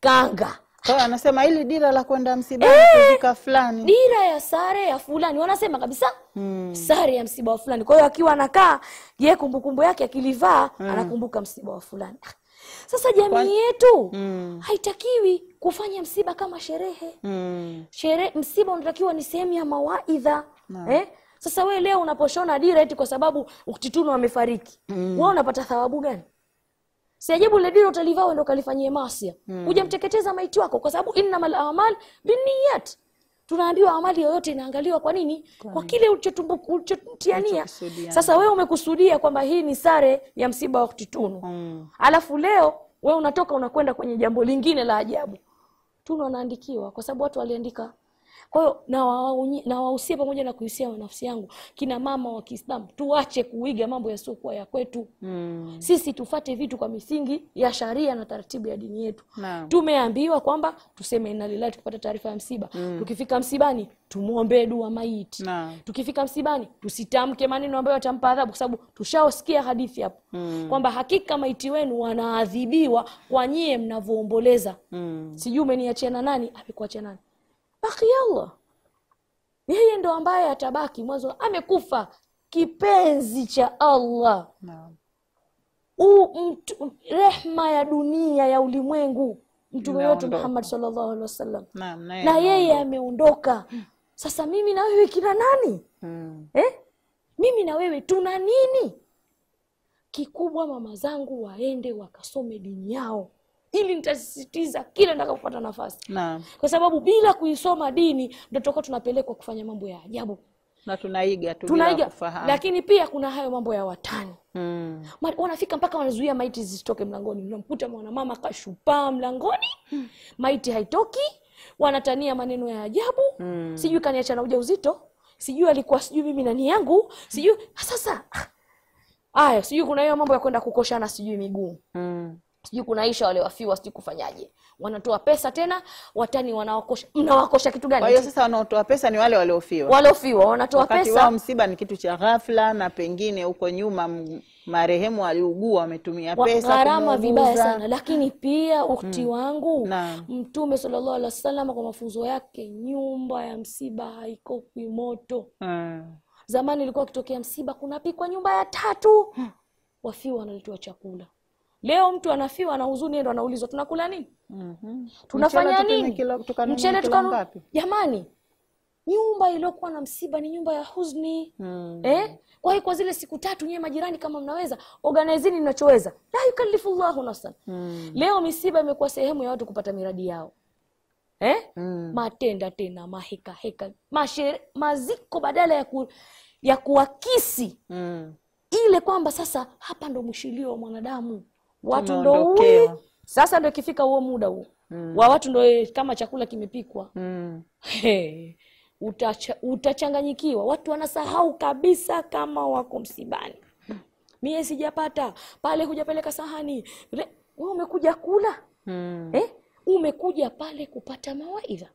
Kanga kwa hiyo anasema ili dira la kwenda msibani eh, kuzika fulani, dira ya sare ya fulani, wanasema kabisa hmm. sare ya msiba wa fulani. Kwa hiyo akiwa anakaa, ye kumbukumbu yake akilivaa hmm. anakumbuka msiba wa fulani. Ah, sasa jamii yetu hmm. haitakiwi kufanya msiba kama sherehe Hmm. Shere, msiba unatakiwa ni sehemu ya mawaidha no. eh? Sasa we leo unaposhona dira eti kwa sababu ukitunu amefariki mm. wewe unapata thawabu gani? si ajabu lile dilo utalivaa ndo kalifanyie masia mm. hujamteketeza maiti wako kwa sababu mal a'mal binniyat tunaambiwa amali yoyote inaangaliwa kwa nini kwa, kwa kile ulichotiania sasa wewe umekusudia kwamba hii ni sare ya msiba wa kutitunu mm. alafu leo wewe unatoka unakwenda kwenye jambo lingine la ajabu tunu anaandikiwa kwa sababu watu waliandika kwa hiyo nawahusia pamoja na kuhusia nafsi yangu, kina mama wa Kiislamu, tuache kuiga mambo yasiokuwa ya kwetu mm. Sisi tufate vitu kwa misingi ya sharia na taratibu ya dini yetu no. Tumeambiwa kwamba tuseme inna lillahi tukipata taarifa ya msiba mm. Tukifika msibani tumwombee dua maiti no. Tukifika msibani tusitamke maneno ambayo yatampa adhabu, kwa sababu tushaosikia hadithi hapo mm. kwamba hakika maiti wenu wanaadhibiwa kwa nyie mnavyoomboleza mm. Sijui umeniachia na nani, amekuachia nani baki allah yeye ndo ambaye atabaki mwanzo, amekufa kipenzi cha Allah no. U, mtu, rehma ya dunia ya ulimwengu mtume wetu Muhammad sallallahu alaihi wasallam na, na, na yeye ameondoka. Sasa mimi na wewe kina nani hmm. eh? mimi na wewe tuna nini kikubwa? Mama zangu waende wakasome dini yao ili nitasisitiza kila kupata nafasi na. kwa sababu bila kuisoma dini ndo tutakuwa tunapelekwa kufanya mambo ya ajabu na tunaiga tu tunaiga kufahamu. lakini pia kuna hayo mambo ya watani mm. Ma, wanafika mpaka wanazuia maiti zisitoke mlangoni unamkuta mwanamama kashupaa mlangoni mm. maiti haitoki wanatania maneno ya ajabu mm. sijui kaniacha na ujauzito sijui alikuwa sijui mimi nani yangu sijui sasa ah, aya sijui kuna hiyo mambo ya kwenda kukoshana sijui miguu mm sijui kunaisha wale wafiwa sijui kufanyaje wanatoa pesa tena watani wanawakosha mnawakosha kitu gani kwa hiyo sasa wanaotoa pesa ni wale waliofiwa waliofiwa wanatoa Wakati pesa wao msiba ni kitu cha ghafla na pengine huko nyuma marehemu aliugua wametumia pesa gharama vibaya sana lakini pia ukti hmm. wangu na. mtume sallallahu alaihi wasallam kwa mafunzo yake nyumba ya msiba haikokwi moto hmm. zamani ilikuwa kitokea msiba kunapikwa nyumba ya tatu hmm. wafiwa wanaletewa chakula Leo mtu anafiwa na huzuni, ndo anaulizwa tunakula nini? mm -hmm. tunafanya nini? mchele ngapi? Jamani, nyumba iliyokuwa na msiba ni nyumba ya huzuni. mm. eh? Kwa hiyo kwa zile siku tatu, nyewe majirani, kama mnaweza organizeni ninachoweza, la yukallifu llahu nafsan. mm. Leo misiba imekuwa sehemu ya watu kupata miradi yao eh? mm. matenda tena mahekaheka mashere, maziko badala ya, ku, ya kuakisi mm. ile kwamba sasa hapa ndo mwishilio wa mwanadamu watu ndo sasa ndo ikifika huo muda huo mm. wa watu ndo eh, kama chakula kimepikwa mm. hey, utacha, utachanganyikiwa watu wanasahau kabisa kama wako msibani mie sijapata pale hujapeleka sahani we umekuja kula mm. eh? umekuja pale kupata mawaidha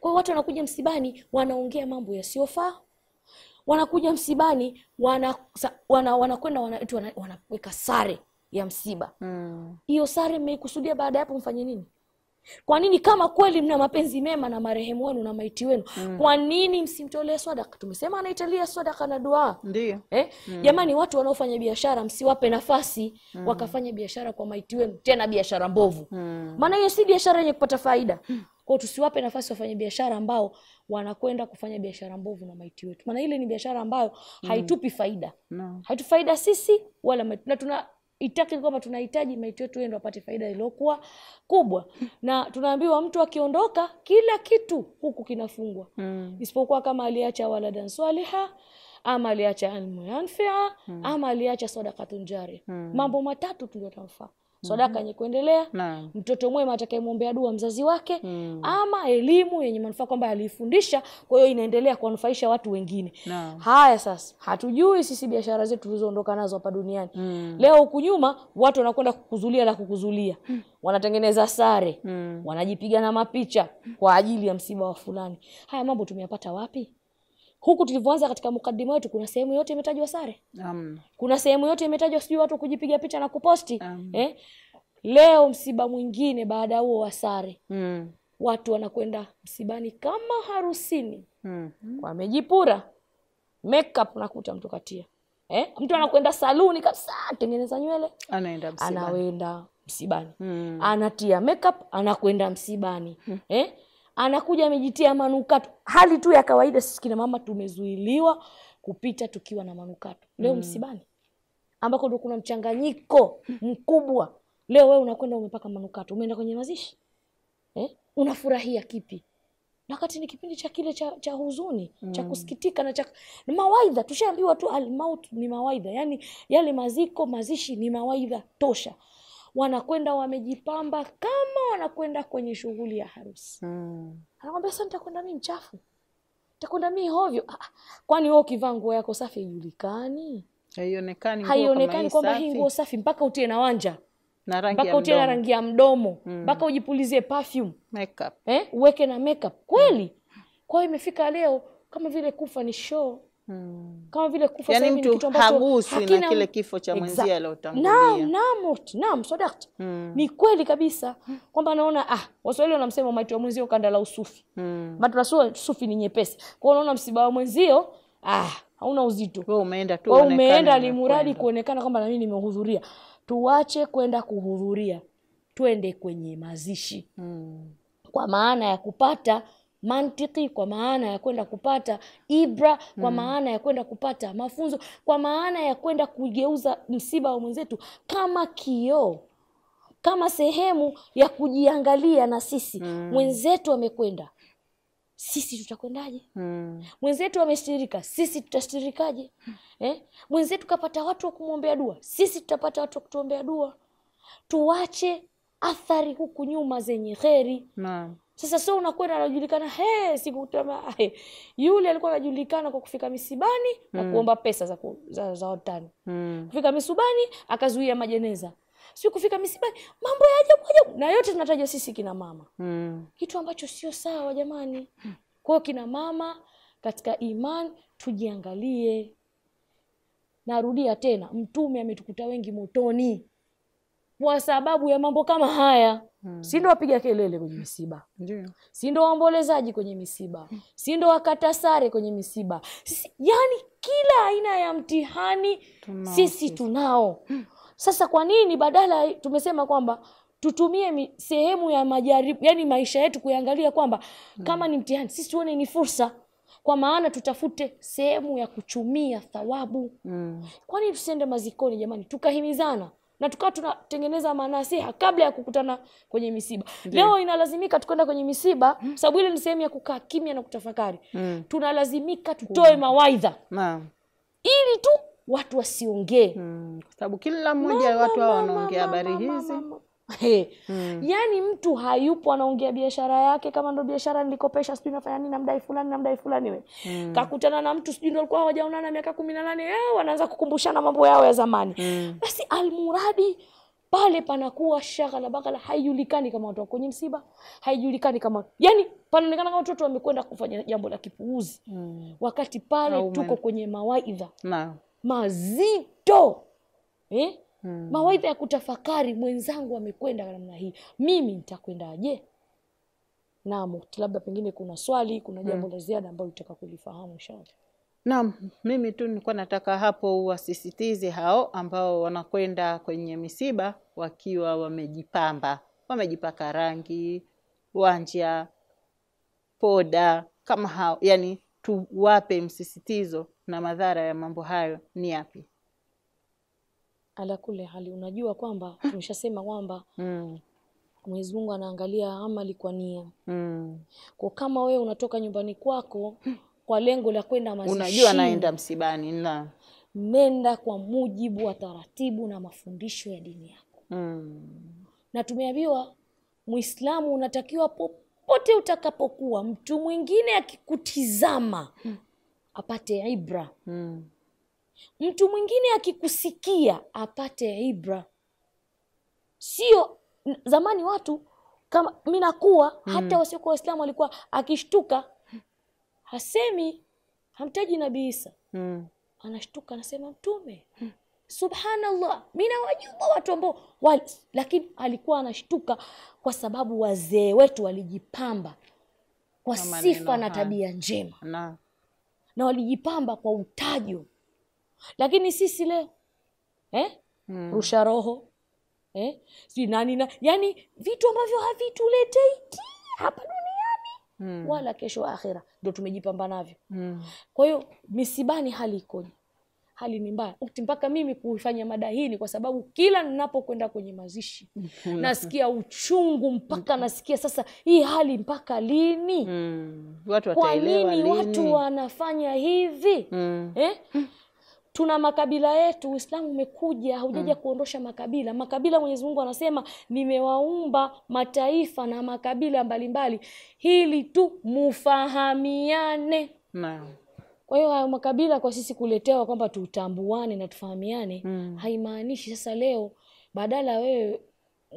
kwa watu wanakuja msibani wanaongea mambo yasiyofaa wanakuja msibani wanakwenda wana, wana, wana, wana, wana, wana, wana, wana, wana, wana, wanaweka sare ya msiba hmm. hiyo mm. sare mmeikusudia baada ya hapo mfanye nini kwa nini kama kweli mna mapenzi mema na marehemu wenu na maiti wenu mm. kwa nini msimtolee swadaka tumesema anaitalia swadaka na dua ndio eh? mm. jamani watu wanaofanya biashara msiwape nafasi mm. wakafanya biashara kwa maiti wenu tena biashara mbovu mm. maana hiyo si biashara yenye kupata faida mm. kwao tusiwape nafasi wafanya biashara ambao wanakwenda kufanya biashara mbovu na maiti wetu maana ile ni biashara ambayo mm. haitupi faida no. haitufaida sisi wala maiti. na tuna itaki kwamba tunahitaji maiti wetu ndo apate faida iliyokuwa kubwa, na tunaambiwa mtu akiondoka kila kitu huku kinafungwa mm. isipokuwa kama aliacha waladan swaliha ama aliacha ilmu yanfia mm. ama aliacha sadakatun jari mm. mambo matatu tuliyotamfaa sadaka mm -hmm. yenye kuendelea na. mtoto mwema atakayemwombea dua mzazi wake mm. ama elimu yenye manufaa kwamba aliifundisha, kwa hiyo inaendelea kuwanufaisha watu wengine na. Haya sasa, hatujui sisi biashara zetu tulizoondoka nazo hapa duniani mm. Leo huku nyuma watu wanakwenda kukuzulia la kukuzulia mm. wanatengeneza sare mm. wanajipiga na mapicha kwa ajili ya msiba wa fulani. Haya mambo tumeyapata wapi? huku tulivyoanza katika mukadima wetu, kuna sehemu yote imetajwa sare? Um, Kuna sehemu yote imetajwa sijui watu kujipiga picha na kuposti eh? Leo msiba mwingine baada huo wa sare mm. Watu wanakwenda msibani kama harusini mm. Wamejipura makeup, nakuta mtu katia eh? Mtu anakwenda saluni kabisa, tengeneza nywele, anaenda msibani, anaenda msibani. Mm. Anatia makeup, anakwenda msibani mm. eh? anakuja amejitia manukato. Hali tu ya kawaida, sisi kina mama tumezuiliwa kupita tukiwa na manukato. Leo mm. msibani ambako ndo kuna mchanganyiko mkubwa, leo wewe unakwenda umepaka manukato, umeenda kwenye mazishi eh? unafurahia kipi? na wakati ni kipindi cha kile cha, cha huzuni mm. cha kusikitika na cha mawaidha. Tushaambiwa tu almaut ni mawaidha, yani yale maziko, mazishi ni mawaidha tosha wanakwenda wamejipamba kama wanakwenda kwenye shughuli ya harusi hmm. anakwambia sa nitakwenda mi mchafu takwenda mi hovyo ah, ah, kwani wewe ukivaa nguo yako safi haijulikani haionekani haionekani kwamba hii nguo safi mpaka utie na wanja mpaka utie na rangi ya mdomo mm. mpaka mm. ujipulizie perfume makeup eh uweke na makeup kweli mm. kwa imefika leo kama vile kufa ni show Hmm. Kama vile kufa yani mtu haguswi na kile kifo cha mwenzie aliotangulia. Naam, naam, Hmm. Ni kweli kabisa kwamba naona ah, Waswahili wana maiti wa mwenzio kanda la usufi. Hmm. Maana sufi ni nyepesi. Kwa hiyo unaona msiba wa mwenzio ah, hauna uzito. Wewe umeenda tu umeenda, umeenda alimuradi kuonekana kwamba na mimi nimehudhuria. Tuache kwenda kuhudhuria, twende kwenye mazishi. Hmm. Kwa maana ya kupata mantiki kwa maana ya kwenda kupata ibra kwa hmm. maana ya kwenda kupata mafunzo kwa maana ya kwenda kugeuza msiba wa mwenzetu kama kioo kama sehemu ya kujiangalia na sisi hmm. mwenzetu amekwenda sisi tutakwendaje? hmm. mwenzetu ameshirika, sisi tutashirikaje? Hmm. eh? mwenzetu kapata watu wa kumwombea dua, sisi tutapata watu wa kutuombea dua. Tuache athari huku nyuma zenye heri. Sasa so unakwenda anajulikana, he, sikutama yule alikuwa anajulikana kwa kufika misibani mm. na hmm. kuomba pesa za, ku, za, za watani mm. kufika misibani akazuia majeneza si kufika misibani, mambo ya ajabu ajabu, na yote tunataja sisi kina mama mm. kitu ambacho sio sawa jamani. Kwa hiyo kina mama katika imani tujiangalie. Narudia tena, Mtume ametukuta wengi motoni kwa sababu ya mambo kama haya hmm. Si ndo wapiga kelele kwenye misiba hmm. Si ndo waombolezaji kwenye misiba Si ndo wakata sare kwenye misiba si, yani kila aina ya mtihani tunao, sisi tunao Sasa kwa nini badala tumesema kwamba tutumie sehemu ya majaribu, yani maisha yetu kuyangalia kwamba hmm. Kama ni mtihani sisi tuone ni fursa kwa maana tutafute sehemu ya kuchumia thawabu mm. Kwani tusiende mazikoni jamani, tukahimizana na tukawa tunatengeneza manasiha kabla ya kukutana kwenye misiba. Ndiyo. Leo inalazimika tukwenda kwenye misiba hmm, sababu ile ni sehemu ya kukaa kimya na kutafakari hmm. Tunalazimika tutoe mm. mawaidha ili tu watu wasiongee hmm, kwa sababu kila mmoja watu hao wanaongea habari hizi mama, mama hey. mm. Yaani mtu hayupo anaongea biashara yake, kama ndo biashara nilikopesha, sijui nafanya nini, namdai fulani, namdai fulani, we mm. kakutana na mtu sijui ndo alikuwa hawajaonana miaka kumi na nane eh, wanaanza kukumbushana mambo yao ya zamani mm. Basi almuradi pale panakuwa shaghala baghala, haijulikani kama watu kwenye msiba, haijulikani kama yani, panaonekana kama watoto wamekwenda kufanya jambo la kipuuzi mm. wakati pale Aume. tuko kwenye mawaidha na. mazito eh? hmm. mawaidha ya kutafakari, mwenzangu amekwenda namna hii, mimi ntakwendaje Naam, labda pengine kuna swali, kuna jambo hmm. la ziada ambalo utaka kulifahamu inshallah. nam mimi tu nilikuwa nataka hapo wasisitize hao ambao wanakwenda kwenye misiba wakiwa wamejipamba, wamejipaka rangi, wanja, poda kama hao, yani tuwape msisitizo na madhara ya mambo hayo ni yapi ala kule hali, unajua kwamba hmm. tumeshasema kwamba mm. Mwenyezi Mungu anaangalia amali kwa nia mm. Kwa kama wewe unatoka nyumbani kwako hmm. kwa lengo la kwenda masishini, unajua naenda msibani, na nenda kwa mujibu wa taratibu na mafundisho ya dini yako mm. na tumeambiwa Muislamu unatakiwa popote utakapokuwa, mtu mwingine akikutizama mm. apate ibra mm mtu mwingine akikusikia apate ibra. Sio zamani watu kama mi nakuwa mm. hata wasiokuwa Waislamu walikuwa akishtuka hasemi hamtaji Nabii Isa mm. anashtuka anasema mtume mm. Subhanallah, mi nawajua watu ambao lakini alikuwa anashtuka kwa sababu wazee wetu walijipamba kwa Mama sifa na tabia njema na, na walijipamba kwa utajo lakini sisi leo eh? mm. rusha roho eh? si nani na yani vitu ambavyo havituletei hapa duniani mm. wala kesho akhira, ndio tumejipamba navyo mm. kwa hiyo misibani hali ikoje? hali ni mbaya mpaka mimi kuifanya mada hii ni kwa sababu kila ninapokwenda kwenye mazishi nasikia uchungu mpaka nasikia sasa hii hali mpaka lini mm. watu kwa nini lini? watu wanafanya hivi mm. eh? Hmm tuna makabila yetu. Uislamu umekuja haujaja mm. kuondosha makabila. Makabila Mwenyezi Mungu anasema nimewaumba mataifa na makabila mbalimbali Hili tu mufahamiane mm. Kwa hiyo hayo makabila kwa sisi kuletewa kwamba tutambuane na tufahamiane mm. haimaanishi sasa leo badala wewe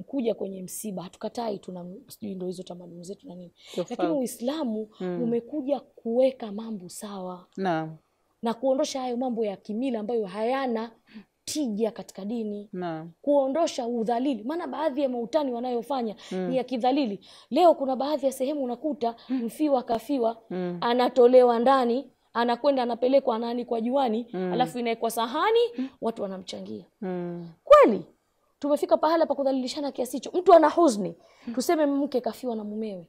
kuja kwenye msiba hatukatai, tuna sijui ndio hizo tamaduni zetu na nini, lakini Uislamu mm. umekuja kuweka mambo sawa. Naam na kuondosha hayo mambo ya kimila ambayo hayana tija katika dini na kuondosha udhalili, maana baadhi ya mautani wanayofanya mm. ni ya kidhalili. Leo kuna baadhi ya sehemu unakuta mm. mfiwa kafiwa mm. anatolewa ndani anakwenda anapelekwa anaanikwa juani mm. alafu inawekwa sahani mm. watu wanamchangia mm. kweli tumefika pahala pa kudhalilishana kiasi hicho. Mtu ana huzuni, mm. tuseme mke kafiwa na mumewe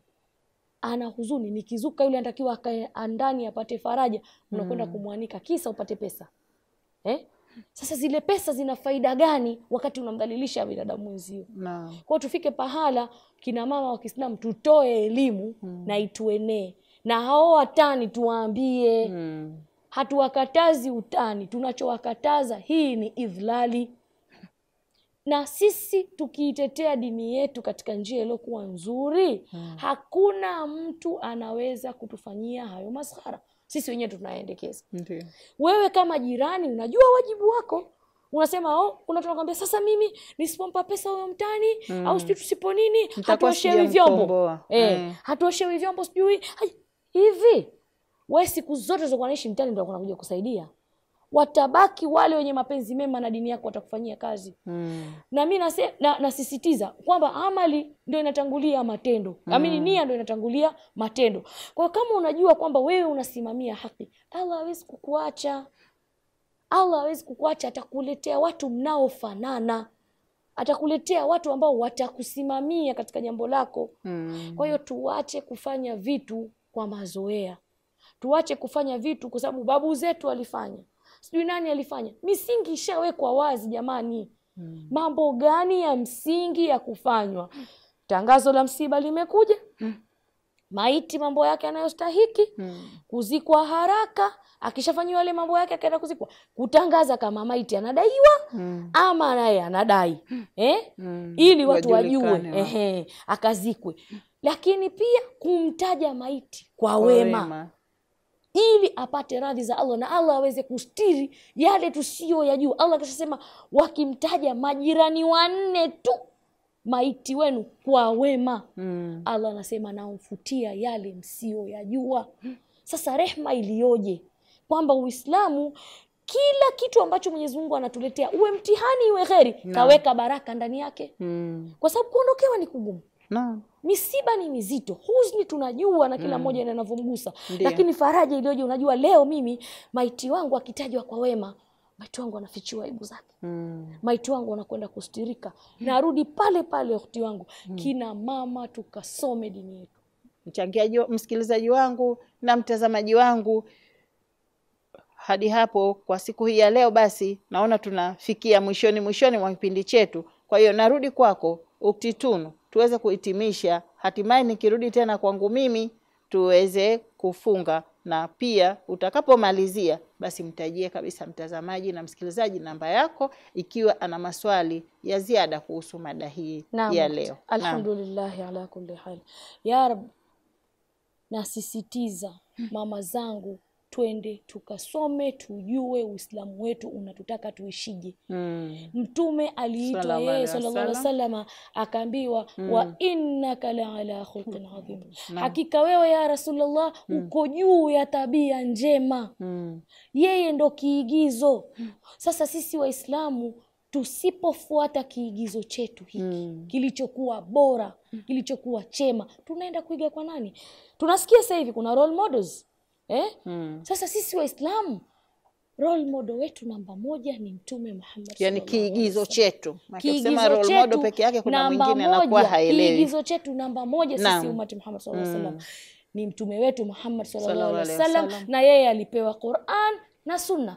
ana huzuni, nikizuka yule anatakiwa akae ndani apate faraja, unakwenda mm. kumwanika kisa upate pesa eh? Sasa zile pesa zina faida gani wakati unamdhalilisha binadamu mwenzio? No. Kwao tufike pahala kina mama wa Kiislamu tutoe elimu mm. na ituenee na hao watani tuwaambie mm. hatuwakatazi utani, tunachowakataza hii ni idhlali na sisi tukiitetea dini yetu katika njia iliyokuwa nzuri hmm. hakuna mtu anaweza kutufanyia hayo maskhara. Sisi wenyewe tunaendekeza. Wewe kama jirani unajua wajibu wako, unasema oh, kuna sasa, mimi nisipompa pesa huyo mtani hmm. au sijui tusipo nini, hatuoshewi vyombo eh, hmm. hatuoshewi vyombo sijui hivi. We siku zote zokuwa naishi mtani, ndo kunakuja kusaidia watabaki wale wenye mapenzi mema na dini yako watakufanyia kazi hmm. na mi na, nasisitiza kwamba amali ndo inatangulia matendo hmm. amini nia ndo inatangulia matendo kwa kama unajua kwamba wewe unasimamia haki allah hawezi kukuacha allah hawezi kukuacha atakuletea watu mnaofanana atakuletea watu ambao watakusimamia katika jambo lako mm. kwa hiyo tuache kufanya vitu kwa mazoea tuache kufanya vitu kwa sababu babu zetu walifanya sijui nani alifanya. Misingi ishawekwa wazi jamani, hmm. mambo gani ya msingi ya kufanywa. Tangazo la msiba limekuja hmm. maiti mambo yake yanayostahiki hmm. kuzikwa haraka, akishafanyiwa yale mambo yake akaenda kuzikwa, kutangaza kama maiti anadaiwa hmm. ama naye anadai hmm. eh? Hmm. ili watu wajue eh, akazikwe, lakini pia kumtaja maiti kwa, kwa wema, wema ili apate radhi za Allah na Allah aweze kustiri yale tusiyo ya juu. Allah kashasema, wakimtaja majirani wanne tu maiti wenu kwa wema mm. Allah anasema naomfutia yale msio jua Sasa rehma iliyoje, kwamba Uislamu kila kitu ambacho Mwenyezi Mungu anatuletea uwe mtihani iwe no. kaweka baraka ndani yake mm. kwa sababu kuondokewa ni kugumu no misiba ni mizito, huzuni tunajua na kila mm. mmoja mm. anavyomgusa, lakini faraja iliyoje! Unajua, leo mimi maiti wangu akitajwa kwa wema, maiti wangu anafichiwa aibu zake mm. maiti wangu anakwenda kustirika, mm. narudi pale pale, ukti wangu mm. kina mama, tukasome dini yetu. Mchangiaji, msikilizaji wangu na mtazamaji wangu, hadi hapo kwa siku hii ya leo, basi naona tunafikia mwishoni mwishoni mwa kipindi chetu. Kwa hiyo narudi kwako uktitunu, tuweze kuhitimisha, hatimaye nikirudi tena kwangu mimi tuweze kufunga na pia utakapomalizia basi mtajie kabisa mtazamaji na msikilizaji namba yako ikiwa ana maswali ya ziada kuhusu mada hii ya leo. alhamdulillahi ala kulli hal ya Rab, nasisitiza mama zangu twende tukasome, tujue Uislamu wetu unatutaka tuishije. mm. Mtume aliitwa yeye sallallahu alaihi akaambiwa, mm. wa innaka la ala khulqin adhim, hmm. hakika wewe ya rasulllah mm. uko juu ya tabia njema. mm. Yeye ndo kiigizo. Hmm. Sasa sisi Waislamu tusipofuata kiigizo chetu hiki mm. kilichokuwa bora, hmm. kilichokuwa chema, tunaenda kuiga kwa nani? Tunasikia sahivi hivi kuna role models eh? Mm. Sasa sisi Waislamu role model wetu namba moja ni Mtume Muhammad, yani kiigizo chetu. Kiigizo role model peke yake, kuna mwingine anakuwa haelewi. Kiigizo chetu namba moja na sisi umati Muhammad sallallahu alaihi wasallam mm. ni mtume wetu Muhammad sallallahu alaihi wasallam, na yeye alipewa Qur'an na Sunna.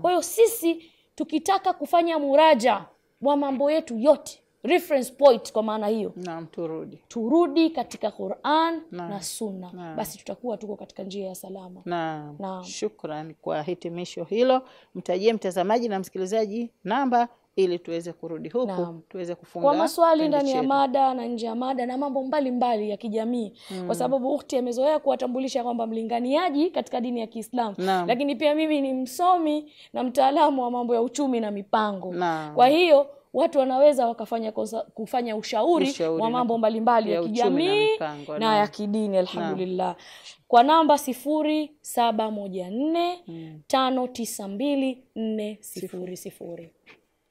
Kwa hiyo sisi tukitaka kufanya muraja wa mambo yetu yote reference point kwa maana hiyo. Naam, turudi. Turudi katika Qur'an na, na Sunna. Na. Basi tutakuwa tuko katika njia ya salama. Naam. Na. Shukrani kwa hitimisho hilo. Mtajie mtazamaji na msikilizaji namba ili tuweze kurudi huku na, tuweze kufunga kwa maswali ndani ya mada na nje ya mada na mambo mbalimbali ya kijamii mm. Kwa sababu ukhti amezoea kuwatambulisha kwamba mlinganiaji katika dini ya Kiislamu, lakini pia mimi ni msomi na mtaalamu wa mambo ya uchumi na mipango na. Kwa hiyo watu wanaweza wakafanya kosa, kufanya ushauri, ushauri wa mambo mbalimbali ya kijamii na, na ya kidini alhamdulillah na. Kwa namba sifuri saba moja nne hmm. tano tisa mbili nne sifuri sifuri.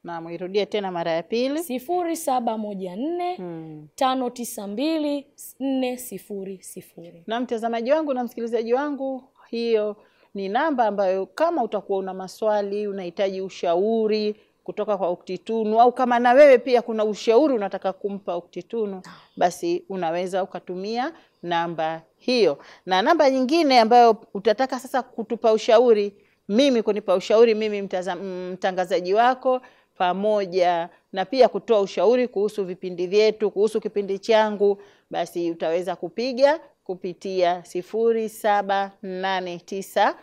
Naam, irudie tena mara ya pili. sifuri saba moja nne hmm. tano tisa mbili nne sifuri sifuri. Na mtazamaji wangu na msikilizaji wangu, hiyo ni namba ambayo kama utakuwa una maswali, unahitaji ushauri kutoka kwa uktitunu, au kama na wewe pia kuna ushauri unataka kumpa uktitunu, basi unaweza ukatumia namba hiyo. Na namba nyingine ambayo utataka sasa kutupa ushauri, mimi kunipa ushauri mimi mtaza, mtangazaji wako pamoja na pia kutoa ushauri kuhusu vipindi vyetu, kuhusu kipindi changu, basi utaweza kupiga kupitia sifuri saba nane tisa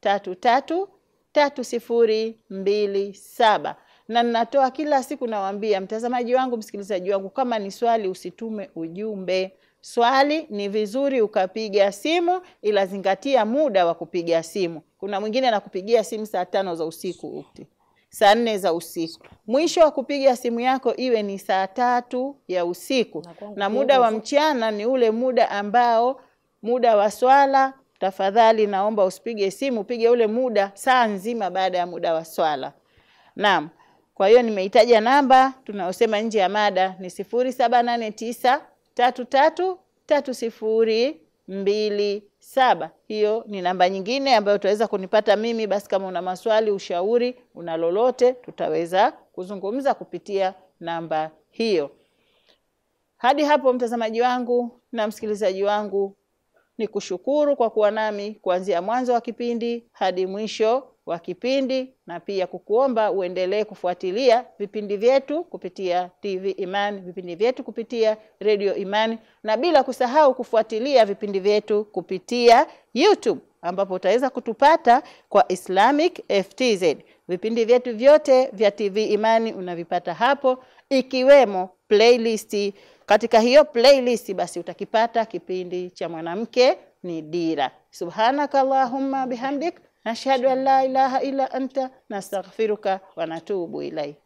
tatu tatu tatu sifuri mbili saba na ninatoa kila siku, nawaambia mtazamaji wangu, msikilizaji wangu, kama ni swali usitume ujumbe. Swali ni vizuri ukapiga simu, ila zingatia muda wa kupiga simu. Kuna mwingine anakupigia simu saa tano za usiku ukti saa nne za usiku. Mwisho wa kupiga simu yako iwe ni saa tatu ya usiku, na, na muda wa mchana ni ule muda ambao muda wa swala. Tafadhali naomba usipige simu, pige ule muda saa nzima baada ya muda wa swala. Naam. Kwa hiyo nimeitaja namba tunaosema nje ya mada ni sifuri saba nane tisa tatu tatu tatu sifuri mbili saba. Hiyo ni namba nyingine ambayo utaweza kunipata mimi. Basi kama una maswali, ushauri, una lolote, tutaweza kuzungumza kupitia namba hiyo. Hadi hapo mtazamaji wangu na msikilizaji wangu, ni kushukuru kwa kuwa nami kuanzia mwanzo wa kipindi hadi mwisho wa kipindi na pia kukuomba uendelee kufuatilia vipindi vyetu kupitia TV Imani, vipindi vyetu kupitia Radio Imani, na bila kusahau kufuatilia vipindi vyetu kupitia YouTube ambapo utaweza kutupata kwa Islamic FTZ. Vipindi vyetu vyote vya TV Imani unavipata hapo, ikiwemo playlist. Katika hiyo playlist, basi utakipata kipindi cha mwanamke ni dira. Subhanakallahumma bihamdik ashhadu an la ilaha illa anta nastaghfiruka wa natubu ilaik.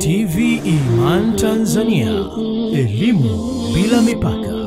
TV Iman Tanzania, elimu bila mipaka.